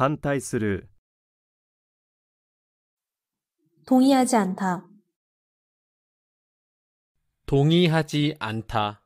反対する 동의하지 않다. 동의하지 않다.